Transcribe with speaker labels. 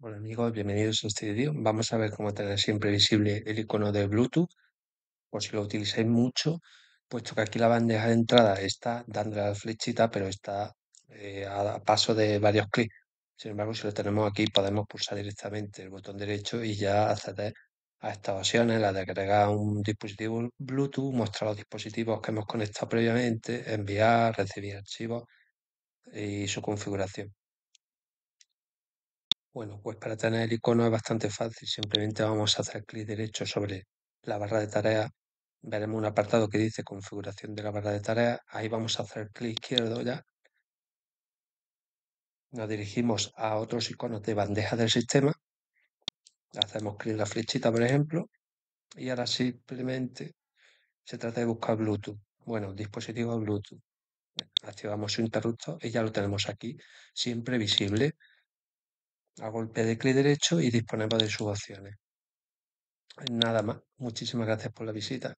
Speaker 1: Hola amigos, bienvenidos a este vídeo. Vamos a ver cómo tener siempre visible el icono de Bluetooth, por si lo utilizáis mucho, puesto que aquí la bandeja de entrada está dando la flechita, pero está eh, a paso de varios clics. Sin embargo, si lo tenemos aquí, podemos pulsar directamente el botón derecho y ya acceder a estas opciones, la de agregar un dispositivo Bluetooth, mostrar los dispositivos que hemos conectado previamente, enviar, recibir archivos y su configuración. Bueno, pues para tener el icono es bastante fácil. Simplemente vamos a hacer clic derecho sobre la barra de tareas. Veremos un apartado que dice configuración de la barra de tareas. Ahí vamos a hacer clic izquierdo ya. Nos dirigimos a otros iconos de bandeja del sistema. Hacemos clic en la flechita, por ejemplo. Y ahora simplemente se trata de buscar Bluetooth. Bueno, dispositivo Bluetooth. Activamos su interruptor y ya lo tenemos aquí, siempre visible a golpe de clic derecho y disponemos de sus opciones. Nada más. Muchísimas gracias por la visita.